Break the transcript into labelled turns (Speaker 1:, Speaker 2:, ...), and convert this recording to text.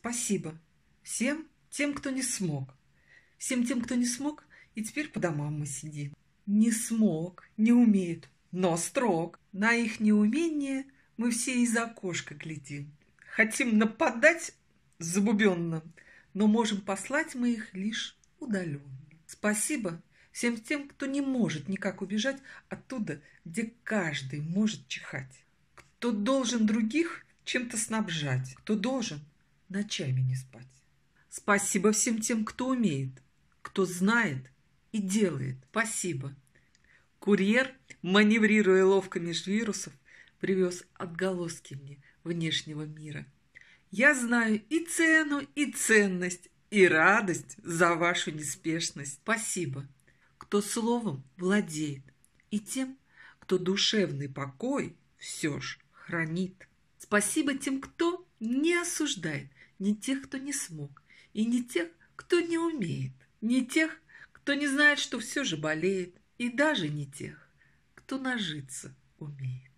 Speaker 1: Спасибо всем тем, кто не смог. Всем тем, кто не смог, и теперь по домам мы сидим. Не смог, не умеет, но строг. На их неумение мы все из окошка глядим. Хотим нападать забубенно, но можем послать мы их лишь удаленно. Спасибо всем тем, кто не может никак убежать оттуда, где каждый может чихать. Кто должен других чем-то снабжать, кто должен ночами не спать. Спасибо всем тем, кто умеет, кто знает и делает. Спасибо. Курьер, маневрируя ловко меж вирусов, привез отголоски мне внешнего мира. Я знаю и цену, и ценность, и радость за вашу неспешность. Спасибо, кто словом владеет, и тем, кто душевный покой все ж хранит. Спасибо тем, кто не осуждает ни тех, кто не смог, и не тех, кто не умеет, не тех, кто не знает, что все же болеет, и даже не тех, кто нажиться умеет.